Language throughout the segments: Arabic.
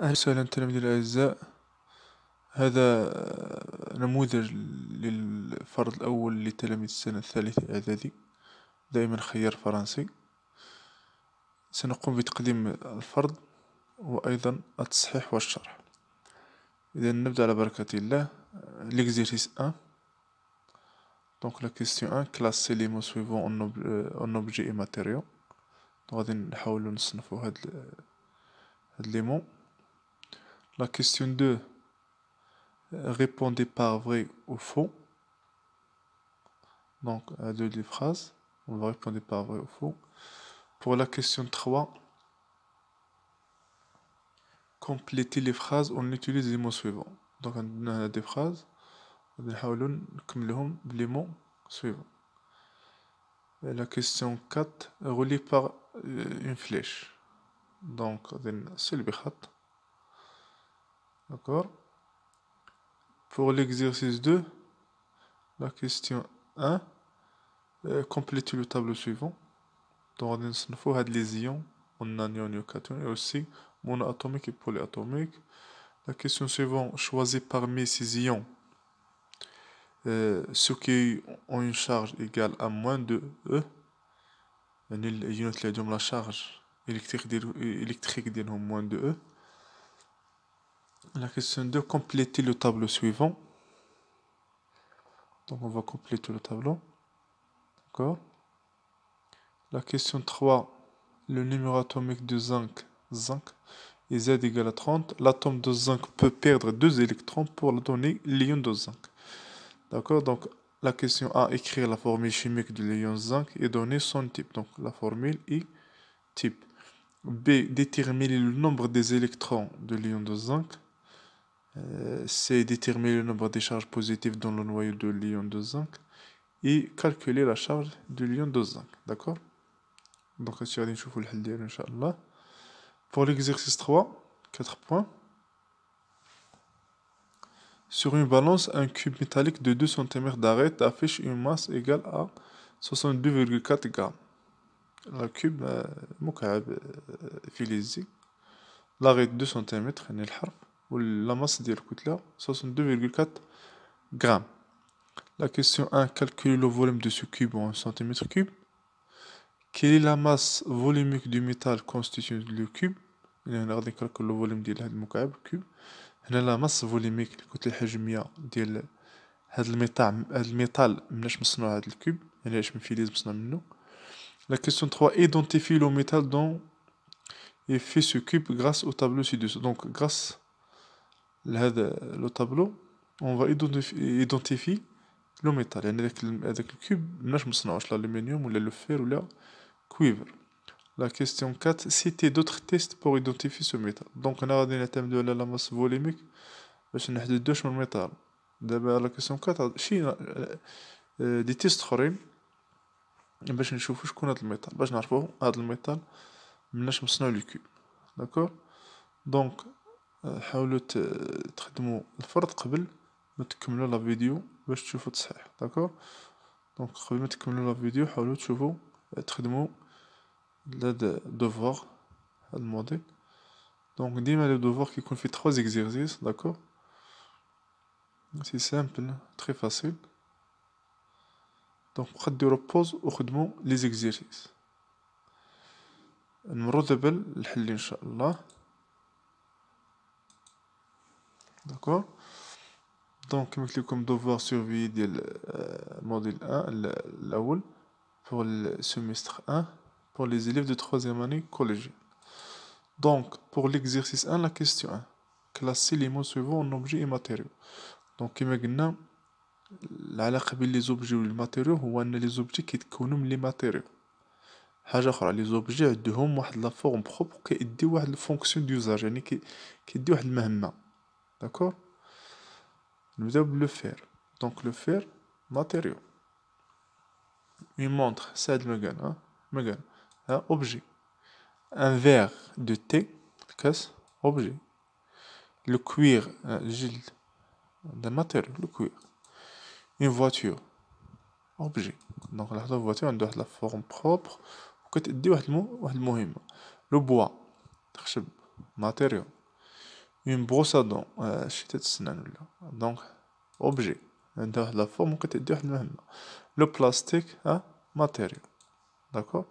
أهلا وسهلا تلاميذي الأعزاء هذا نموذج للفرض الأول لتلاميذ السنة الثالثة إعدادي دائما خيار فرنسي سنقوم بتقديم الفرض وأيضا التصحيح والشرح إذا نبدأ على بركة الله ليكزيرسيس 1 دونك لا question 1 classer les mots أون أوبجي إي en objets غادي نحاولو نصنفو هاد هاد لي مو La question 2. Répondez par vrai ou faux. Donc, à euh, deux des phrases, on va répondre par vrai ou faux. Pour la question 3, complétez les phrases on utilise les mots suivants. Donc, on a des phrases, on comme hum, les mots suivants. Euh, la question 4, reliez par euh, une flèche. Donc, c'est le D'accord Pour l'exercice 2, la question 1, euh, complétez le tableau suivant. Dans avoir les ions, on a ion et aussi monoatomique et polyatomique. La question suivante, choisissez parmi ces ions euh, ceux qui ont une charge égale à moins de E. La charge électrique, électrique moins de E. La question 2, compléter le tableau suivant. Donc on va compléter le tableau. D'accord La question 3, le numéro atomique de zinc, zinc, et Z égale à 30. L'atome de zinc peut perdre 2 électrons pour donner l'ion de zinc. D'accord Donc la question A, écrire la formule chimique de l'ion zinc et donner son type. Donc la formule I, type. B, déterminer le nombre des électrons de l'ion de zinc. Euh, c'est déterminer le nombre de charges positives dans le noyau de l'ion de zinc et calculer la charge de l'ion de zinc. D'accord Donc, le inshallah. Pour l'exercice 3, 4 points. Sur une balance, un cube métallique de 2 cm d'arrêt affiche une masse égale à 62,4 g. La cube, euh, مكعب euh, euh l'arrêt 2 cm, la masse de la 62,4 grammes. La question 1, calculer le volume de ce cube en centimètres cubes. Quelle est la masse volumique du métal constituant le cube calculer le volume de المكعب cube. la masse volumique, الكتلة الحجمية ديال de الميتال métal الميتال مناش مصنوع هذا الكوب يعني اش من فيليز منه la question 3 identifiez le métal dont il fait ce cube grâce au tableau ci-dessous. Donc, grâce لهذا لو طابلو اون فا ايدونتيفي لو ميتال يعني داك داك الكوب مناش مصنوعش لا لومينيوم ولا لو فير ولا كويفر لا كيستيون 4 سيتي دوتر تيست بور ايدونتيفي سو ميتال دونك هنا غادي نعتمدو على لا ماس فوليميك باش نحددو شنو الميتال دابا لا كيستيون 4 شي دي آه، تيست آه، اخرين باش نشوفو شكون هاد الميتال باش نعرفو هاد الميتال مناش مصنوع لو كوب داكور دونك حاولو تخدمو الفرض قبل ما تكملوا لا فيديو باش تشوفو تصحيح داكور دونك قبل ما تكملوا لا فيديو حاولو تشوفو تخدمو لهاد دوفوار هاد الموديل دونك ديما لو دوفوار كيكون فيه 3 اكزيرسيس داكور سي سامبل تري فاسيل دونك بقا ديرو بوز وخدمو لي زيكزيرسيس نمرو دابا للحل ان شاء الله داكور دونك كما قلت لكم دوفوار سيرفي ديال موديل 1 الاول بور السيمستر 1 pour لي زيليف دو 3 اني année دونك Donc, ليكزيرسيس 1, لا كيسيون 1. Classer les mots suivants en objets et دونك كما قلنا العلاقة بين les objets والماتيريو هو أن لي زوبجي كيتكونوا من لي ماتيريو حاجة أخرى لي زوبجي عندهم واحد لا فورم بروبر كيديو واحد الفونكسيون ديوزاج يعني كيديو واحد المهمة. D'accord Nous avons le fer. Donc le fer, matériau. Une montre, c'est le hein? un objet. Un verre de thé, casse, objet. Le cuir, un gilet, d'un matériau, le cuir. Une voiture, objet. Donc la voiture, on doit la forme propre. Le bois, matériau une brosse à dents donc objet de la forme que tu es même le plastique à hein, matériau d'accord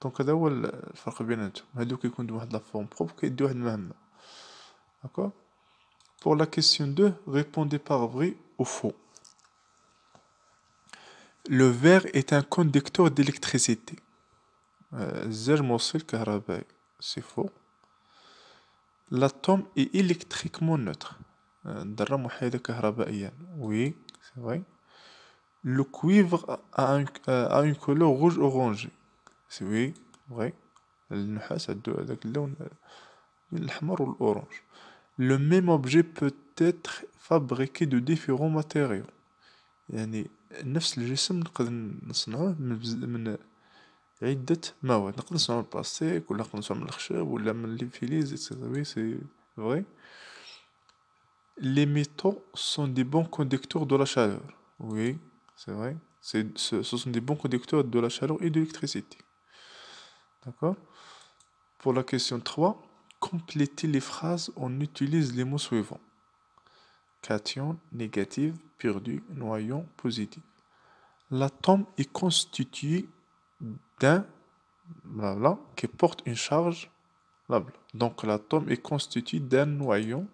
donc à d'où le faire bien et tout mais donc il conduit la forme propre qui doit même d'accord pour la question 2 répondez par vrai ou faux le verre est un conducteur d'électricité. Euh, Zermosil Karabay, euh, ben, c'est faux. l'atome اي électriquement neutre الذرة محايدة كهربائيا وي سي فري لو كويفر ا اون كولور روج اورانجي سي وي فري النحاس عندو هذاك اللون الاحمر والاورانج لو ميم اوبجي بوتيتر فابريكي دو ديفيرون ماتيريو يعني نفس الجسم نقدر نصنعوه من عدة مواد نقدر البلاستيك ولا من الخشب Les métaux sont des bons conducteurs de la chaleur. Oui, c'est vrai. Ce, sont des bons conducteurs de la chaleur et de l'électricité. D'accord Pour la question 3, complétez les phrases, on utilise les mots suivants. Cation, négative, perdu, noyau, positif. L'atome est constitué d'un qui porte une charge Donc l'atome est constitué d'un noyau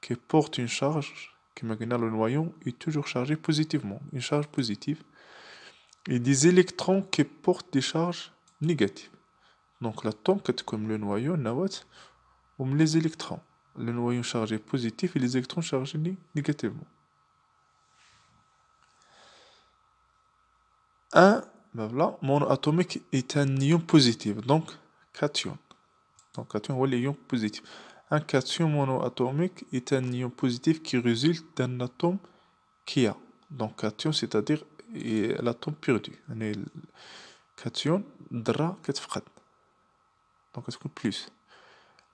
qui porte une charge qui le noyau est toujours chargé positivement, une charge positive, et des électrons qui portent des charges négatives. Donc l'atome comme le noyau, ou les électrons. Le noyau chargé positif et les électrons chargés négativement. 1 ben voilà, monoatomique est un ion positif, donc cation. Donc cation est l'ion positif. Un cation monoatomique est un ion positif qui résulte d'un atome qui a. Donc cation, c'est-à-dire l'atome perdu. Cation, dra, ketfqad. Donc est-ce plus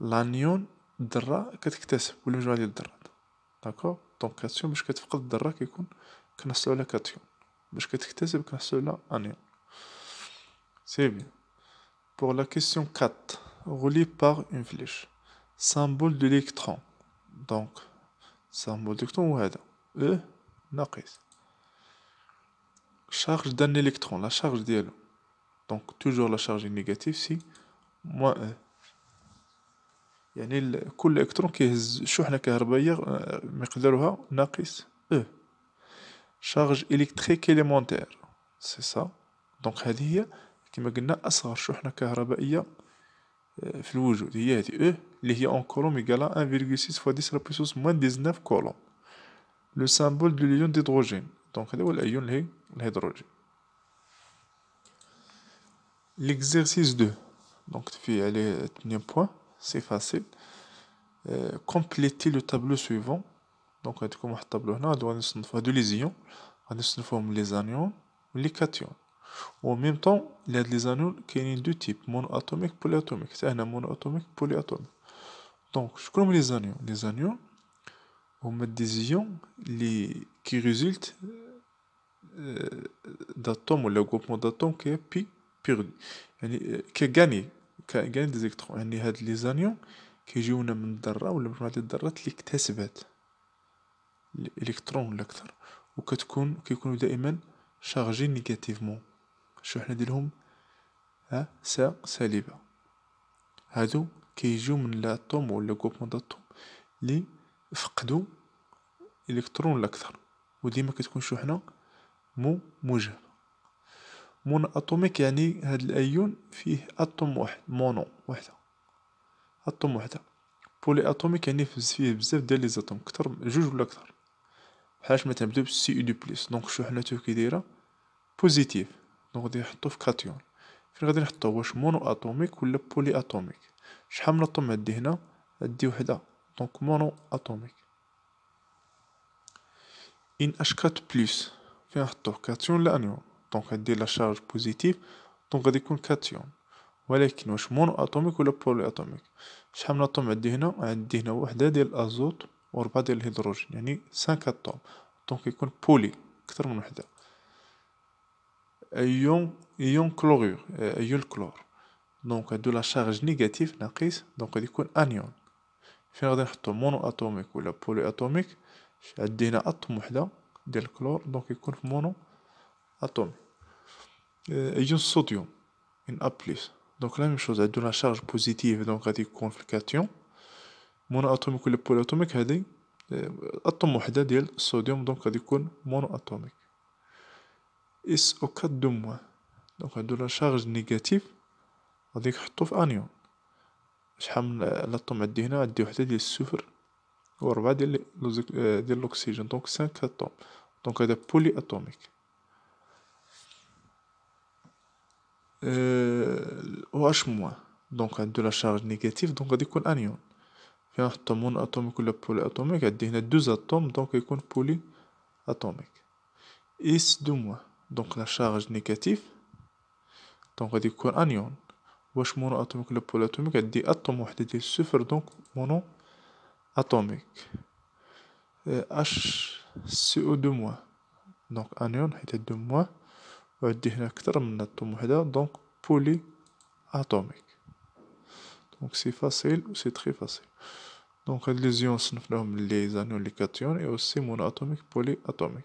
L'anion, dra, ketktesb. Ou le dra. D'accord Donc cation, باش كتفقد الدرة كيكون كنحصلو على كاتيون باش كتكتسب كنحصلو على anion. C'est bien. Pour la question 4, relié par une flèche. Symbole de l'électron. Donc, symbole d'électron ou هذا E ناقص. Charge d'un électron, la charge d'elle. Donc, toujours la charge est négative si moins 1. يعني كل الكترون كيهز شحنة كهربائية مقدارها ناقص E. Charge électrique élémentaire. C'est ça. Donc, elle dit كما قلنا أصغر شحنة كهربائية آه، في الوجود هي هذه E اللي هي أون كولوم إيكالا 1,6 فوا 10 بيسوس موان 19 كولوم لو سامبول دو ليون ديدروجين دونك هذا هو الأيون اللي الهيدروجين ليكزيرسيس دو دونك تفي عليه 8 بوان سي فاسيل كومبليتي لو تابلو سويفون دونك عندكم واحد الطابلو هنا غادي نصنفو هادو ليزيون زيون غادي نصنفوهم لي زانيون ولي كاتيون و ميم طون لهاد لي زانول كاينين دو تيب مونو اتوميك بولي اتوميك حتى هنا مونو اتوميك بولي اتوميك دونك شكون هما لي زانيون لي زانيون هما ديزيون لي كي ريزولت داتوم ولا غوبمون داتوم كي est pi perdu يعني كي كغاني دي زيكترون يعني هاد لي زانيون كيجيونا من الذره ولا مجموعه ديال الذرات اللي اكتسبات الالكترون ولا اكثر وكتكون كيكونوا دائما شارجي نيجاتيفمون شو حنا لهم ها سا سالبة هادو كيجيو من لاتوم ولا كوبمون داتوم لي فقدوا الكترون الاكثر وديما كتكون شو حنا مو موجب مون اتوميك يعني هاد الايون فيه اتوم واحد مونو وحده اتوم وحده بولي اتوميك يعني فيه بزاف ديال لي زاتوم كثر جوج ولا اكثر بحال مثلا بدو بالسي او دو بليس دونك شو حنا تو كي دايره بوزيتيف دونك غادي نحطو في كاتيون فين غادي نحطو واش مونو اتوميك ولا بولي اتوميك شحال من اتوم عندي هنا عندي وحده دونك مونو اتوميك ان اش 4 بلس فين نحطو كاتيون ولا انيون دونك غادي لا شارج بوزيتيف دونك غادي يكون كاتيون ولكن واش مونو اتوميك ولا بولي اتوميك شحال من اتوم عندي هنا عندي هنا وحده ديال الازوت وربعه ديال الهيدروجين يعني 5 اتوم دونك يكون بولي اكثر من وحده ايون ايون كلورور ايون كلور دونك هادو لا شارج نيجاتيف ناقص دونك غادي يكون انيون فين غادي نحطو مونو اتوميك ولا بولي اتوميك عندي هنا اتوم وحده ديال الكلور دونك يكون في مونو اتومي ايون صوديوم ان ا بليس دونك لا ميم شوز عندو لا شارج بوزيتيف دونك غادي يكون في الكاتيون مونو اتوميك ولا بولي اتوميك هادي اتوم وحده ديال الصوديوم دونك غادي يكون مونو اتوميك اس او 4 دو موان دونك هادو لا شارج نيجاتيف غادي نحطو في انيون شحال من لاطوم عندي هنا عندي وحده ديال السفر و ربعة ديال ديال الاكسجين دونك 5 اتوم دونك هذا بولي اتوميك أه، او اش موان دونك عندو لا شارج نيجاتيف دونك غادي يكون انيون فيها نحطو مون اتوميك ولا بولي اتوميك عندي هنا دوز اتوم دونك يكون بولي اتوميك اس دو موان دونك لا شارج نيجاتيف دونك غادي يكون انيون واش مونو اتوميك ولا بول اتوميك عندي اتوم وحده ديال الصفر دونك مونو اتوميك اش سي او دو موا دونك انيون حيت دو موا وعندي هنا اكثر من اتوم وحده دونك بولي اتوميك دونك سي فاسيل و سي تري فاسيل دونك هاد لي زيون صنفناهم لي زانيون لي كاتيون اي اوسي مونو اتوميك بولي اتوميك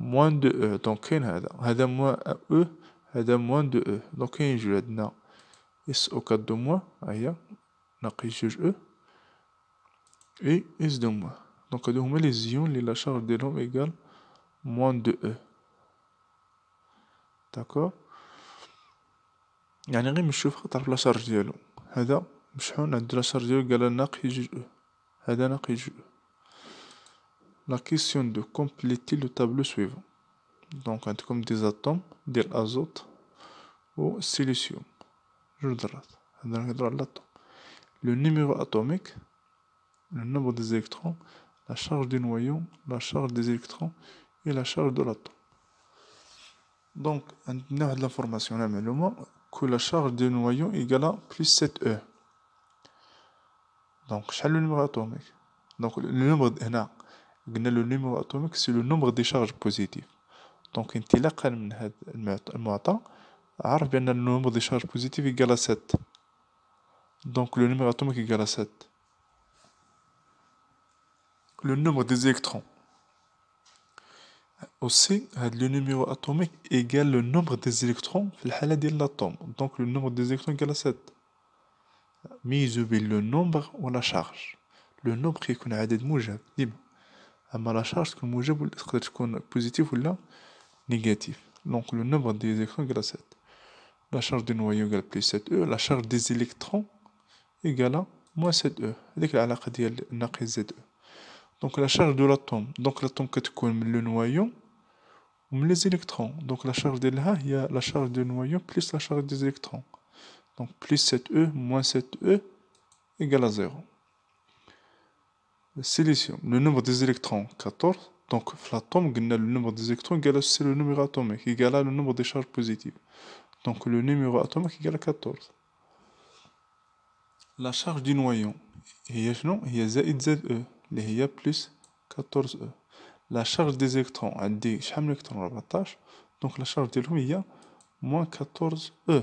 موان دو او دونك كاين هذا هذا موان أو هذا موان دو أو دونك كاين جوج عندنا إس أو كات دو موان هيا ناقص جوج أو إي إس دو موان دونك هادو هما لي زيون لي لا شارج ديالهم إيكال موان دو أو داكور يعني غير نشوف خاطر لا شارج ديالو هذا مشحون عندو لا شارج ديالو قال ناقص جوج أو e. هذا ناقص جوج أو e. la question de compléter le tableau suivant. Donc, on comme des atomes, de azote ou silicium. Je l'atome. Le numéro atomique, le nombre des électrons, la charge du noyau, la charge des électrons et la charge de l'atome. Donc, on a de l'information, que la charge du noyau égale à plus 7E. Donc, le numéro atomique. Donc, le nombre, le numéro atomique, c'est le nombre des charges positives. Donc, le nombre des charges positives égal à 7. Donc, le numéro atomique égal à 7. Le nombre des électrons. Aussi, le numéro atomique égal le nombre des électrons dans l'atome. Donc, le nombre des électrons égal à 7. mise le nombre ou la charge. Le nombre la charge de être ou négatif Donc, le nombre d'électrons La charge du noyau est plus 7E. La charge des électrons est égale à moins 7E. E. Donc la charge de l'atome, donc de l'atome. L'atome est le noyau des électrons. donc La charge de y est la charge du noyau plus la charge des électrons. Donc, plus 7E moins 7E égale à zéro. Silicium, le nombre des électrons 14. Donc, l'atome, le nombre des électrons, c'est le numéro atomique, égal à le nombre des charges positives. Donc, le numéro atomique à 14. La charge du noyau, a z هي Z, e. il y a plus 14 e The charge des électrons, the شحال donc la 14 E.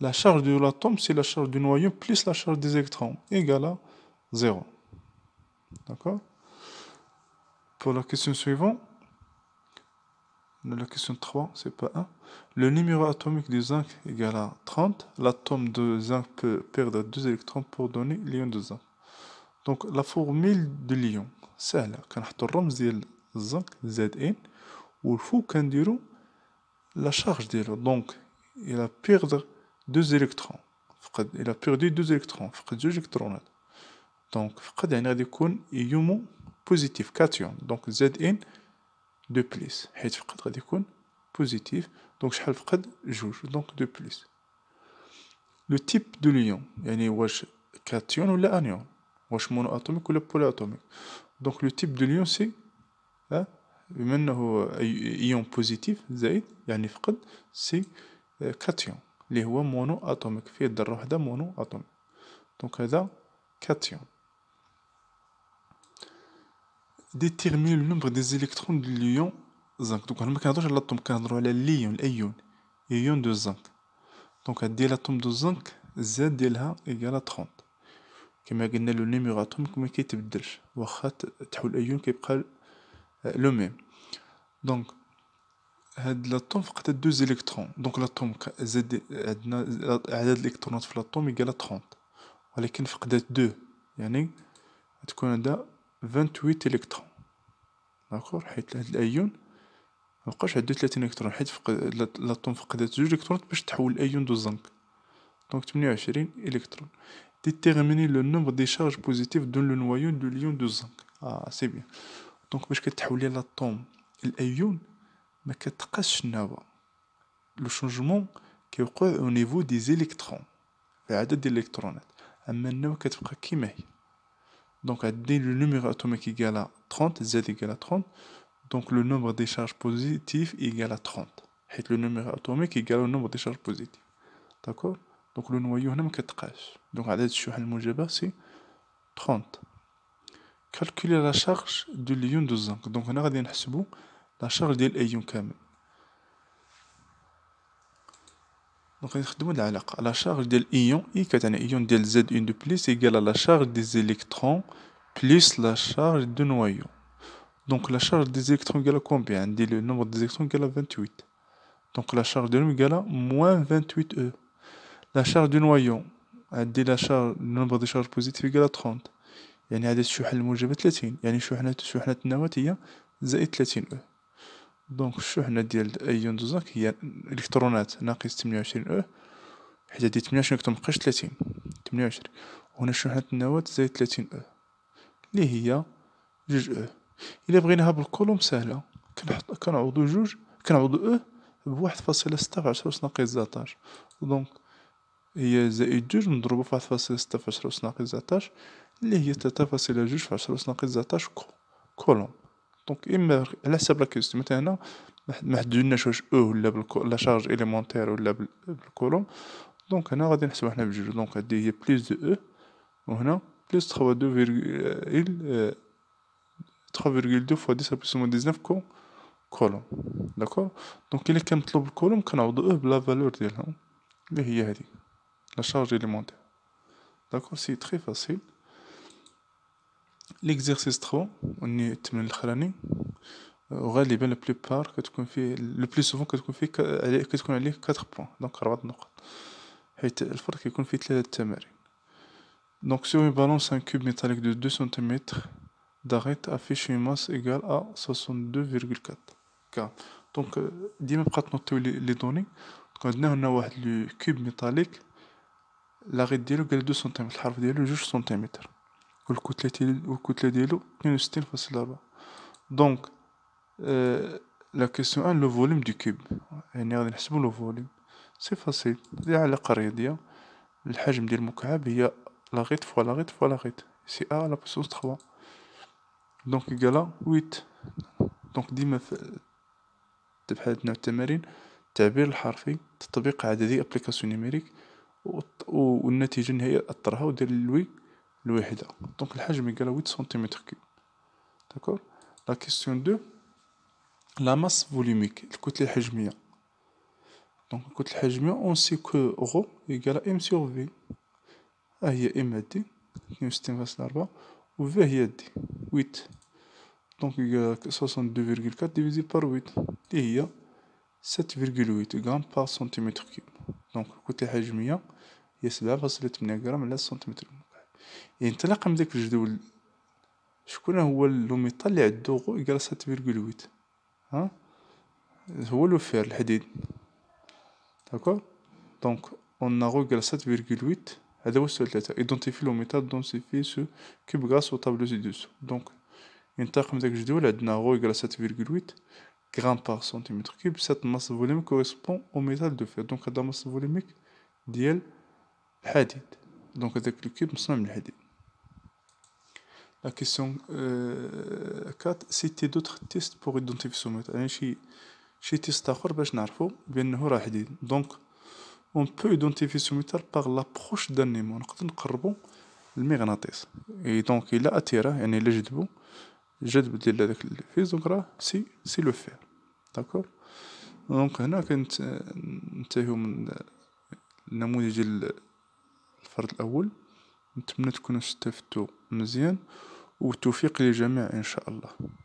La il y l'atome, moins 14 La du noyau plus la la the électrons, égal à plus la des électrons, égal à 0 D'accord Pour la question suivante, la question 3, c'est pas 1. Le numéro atomique du zinc égale à 30. L'atome de zinc peut perdre 2 électrons pour donner l'ion de zinc. Donc la formule de l'ion, on Zn, كنحطو الرمز ديال الزنك زاد la charge كنديرو Donc, il a perdu 2 électrons. Il a perdu 2 électrons. Il a perdu 2 électrons. دونك فقد يعني غادي يكون يومو بوزيتيف كاتيون دونك زاد ان دو بليس حيت فقد غادي يكون بوزيتيف دونك شحال فقد جوج دونك دو بليس لو تيب دو ليون يعني واش كاتيون ولا انيون واش مونو اتوميك ولا بولي اتوميك دونك لو تيب دو ليون سي أه؟ بما انه ايون بوزيتيف زائد يعني فقد سي كاتيون اللي هو مونو اتوميك فيه ذره وحده مونو اتوميك دونك هذا كاتيون ديتيرميني لو نومبر دي زيليكترون دو ليون زنك دونك هنا مكنهضروش على الاتوم كنهضرو على ليون الايون ايون دو زنك دونك هاد ديال اتوم دو زنك زاد ديالها ايكالا 30 كما قلنا لو نيميرو اتوميك ما كيتبدلش واخا تحول ايون كيبقى لو ميم دونك هاد لاتوم فقدت دو زيليكترون دونك لاتوم زاد عندنا عدد الالكترونات في لاتوم ايكالا 30 ولكن فقدت دو يعني تكون عندها 28 الكترون داكور حيت هاد الايون مبقاش عندو 30 الكترون حيت فقد لاطوم فقدات جوج الكترونات باش تحول الايون دو زنك دونك 28 الكترون ديتيرميني لو نومبر دي شارج بوزيتيف دون لو نوايو دو ليون دو زنك اه سي بيان دونك باش كتحولي لاطوم الايون ما كتقاش النوا لو شونجمون كيوقع او نيفو دي زيليكترون في عدد الالكترونات اما النواه كتبقى كيما هي Donc, le numéro atomique égal à 30, Z égal à 30, donc le nombre des charges positives égal à 30. Et le numéro atomique égal au nombre des charges positives. D'accord Donc, le noyau que 13. Donc, de c'est 30. Calculer la charge de l'ion de zinc. Donc, on a la charge de l'ion كامل دونك نخدمو العلاقة لا شارج ديال ايون اي كتعني ايون ديال زد اون دو بليس ايكال لا شارج دي زيليكترون بليس لا شارج دو نوايو دونك لا شارج دي زيليكترون ايكال كومبيان عندي لو نومبر دي زيليكترون ايكال 28 دونك لا شارج ديالهم ايكال موان 28 او لا شارج دو نوايو عندي لا شارج نومبر دي شارج بوزيتيف ايكال 30 يعني عدد الشحنة الموجبة 30 يعني شحنة شحنة النواة هي زائد 30 او دونك الشحنة ديال أيون دوزاك هي الإلكترونات ناقص تمنية وعشرين أو حيت هادي تمنية 28 كتنقص 30 و وهنا شحنة النواة زائد تلاتين أو اللي هي جوج أو إلا بغيناها بالكولوم سهلة كنحط كنعوضو جوج كنعوضو أو بواحد فاصلة ستة في عشرة أس ناقص زاتاش دونك هي زائد جوج مضروبة في واحد فاصلة ستة في عشرة أس ناقص زاتاش اللي هي تلاتة فاصلة جوج في عشرة أس ناقص زاتاش كولوم دونك اما على حساب لا كيستيون مثلا هنا ما حددناش واش او ولا لا شارج اليمونتير ولا بالكولوم دونك هنا غادي نحسبو حنا بجوج دونك هادي هي بليس دو او وهنا بليس 3 دو فيرغول دو فوا 10 بليس موان 19 كو كولوم داكور دونك الا كان مطلوب الكولوم كنعوضوه بلا فالور ديالها اللي هي هادي لا شارج اليمونتير داكور سي تري فاسيل ليكزيرسيس 3 اني الثمن الاخراني وغالبا لا بليبار كتكون فيه لو بلو سوفون كتكون فيه كتكون عليه 4 بوان دونك 4 نقط حيت الفرق كيكون فيه 3 التمارين Donc sur une balance, un cube métallique de 2 cm d'arête affiche une masse égale à 62,4 k. Donc, dès maintenant noter les données, عندنا هنا واحد le cube métallique, l'arête ديالو قال 2 cm, le harf dialogue 2 cm. والكتلة والكتلة ديالو 62.4 دونك لا كيسيون ان لو فوليم دو كوب يعني غادي نحسبو لو فوليم سي فاسيل دي علاقة رياضية الحجم ديال المكعب هي لا غيت فوا لا غيت فوا لا غيت سي ا لا بوسونس 3 دونك ايكالا 8 دونك ديما هاد النوع التمارين التعبير الحرفي تطبيق عددي ابليكاسيون نيميريك والنتيجة النهائية أطرها ودير لوي الوحده دونك الحجم يقال 8 سنتيمتر كيوب داكور لا كيستيون دو لا ماس فوليميك الكتله الحجميه دونك الكتله الحجميه اون سي كو غو يقال ام سور في ها هي ام دي وستين فاصلة اربعة و في هي دي ويت دونك دو 62,4 ديفيزي بار ويت اللي هي سات ويت غرام بار سنتيمتر كيوب دونك الكتله الحجميه هي سبعة فاصلة تمنية غرام على سنتيمتر كيوب ينطلق من ذاك الجدول شكون هو لوميطال اللي عندو إيكال سات فيرغول ويت ها هو لو فير الحديد داكور دونك اون اغو إيكال سات فيرغول ويت هذا هو السؤال تلاتة ايدونتيفي لو ميطال ايدونتيفي سو كيب غاس او طابلو سي دوسو دونك ينطلق من ذاك الجدول عندنا غو إيكال سات فيرغول ويت غرام بار سنتيمتر كيب سات ماس فوليم كوريسبون او ميتال دو فير دونك هذا ماس فوليميك ديال الحديد دونك هذاك الكوب مصنوع من الحديد لا كيسيون 4 سيتي دوتر تيست بوغ ايدونتيفي سوميت يعني شي شي تيست اخر باش نعرفو بانه راه حديد دونك اون بو ايدونتيفي سوميتال باغ لابخوش دان نيمو نقدر نقربو المغناطيس اي دونك الا اثيره يعني الا جذبو جذب ديال هذاك الفيز دونك راه سي سي لو فير داكور دونك هنا كنت نتهيو من النموذج ديال الفرد الأول نتمنى تكونوا استفدتوا مزيان وتوفيق للجميع إن شاء الله